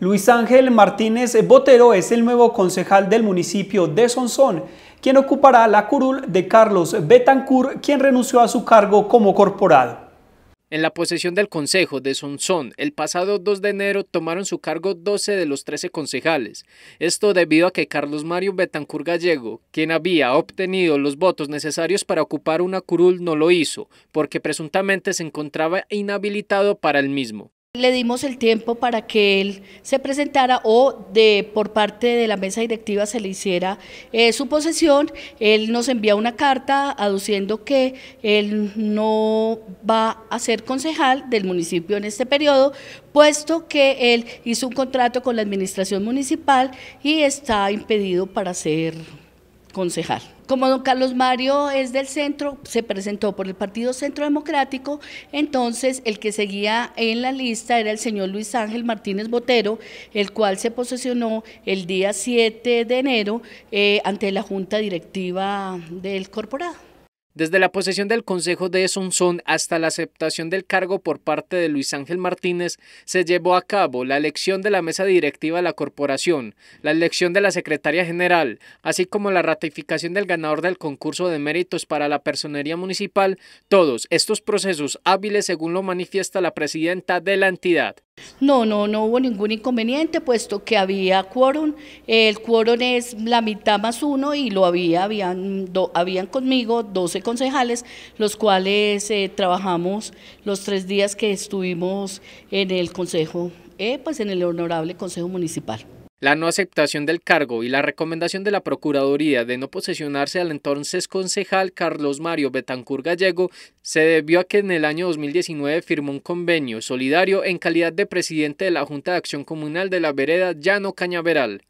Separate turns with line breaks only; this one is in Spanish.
Luis Ángel Martínez Botero es el nuevo concejal del municipio de Sonsón, quien ocupará la curul de Carlos Betancur, quien renunció a su cargo como corporal. En la posesión del Consejo de Sonsón, el pasado 2 de enero tomaron su cargo 12 de los 13 concejales. Esto debido a que Carlos Mario Betancur Gallego, quien había obtenido los votos necesarios para ocupar una curul, no lo hizo, porque presuntamente se encontraba inhabilitado para el mismo.
Le dimos el tiempo para que él se presentara o de por parte de la mesa directiva se le hiciera eh, su posesión. Él nos envía una carta aduciendo que él no va a ser concejal del municipio en este periodo, puesto que él hizo un contrato con la administración municipal y está impedido para ser concejal. Como don Carlos Mario es del centro, se presentó por el Partido Centro Democrático, entonces el que seguía en la lista era el señor Luis Ángel Martínez Botero, el cual se posesionó el día 7 de enero eh, ante la Junta Directiva del Corporado.
Desde la posesión del Consejo de Sonsón hasta la aceptación del cargo por parte de Luis Ángel Martínez, se llevó a cabo la elección de la mesa directiva de la corporación, la elección de la secretaria general, así como la ratificación del ganador del concurso de méritos para la personería municipal, todos estos procesos hábiles según lo manifiesta la presidenta de la entidad.
No, no, no hubo ningún inconveniente, puesto que había quórum. El quórum es la mitad más uno y lo había, habían, conmigo 12 concejales, los cuales eh, trabajamos los tres días que estuvimos en el Consejo, eh, pues en el Honorable Consejo Municipal.
La no aceptación del cargo y la recomendación de la Procuraduría de no posesionarse al entonces concejal Carlos Mario Betancur Gallego se debió a que en el año 2019 firmó un convenio solidario en calidad de presidente de la Junta de Acción Comunal de la Vereda Llano Cañaveral.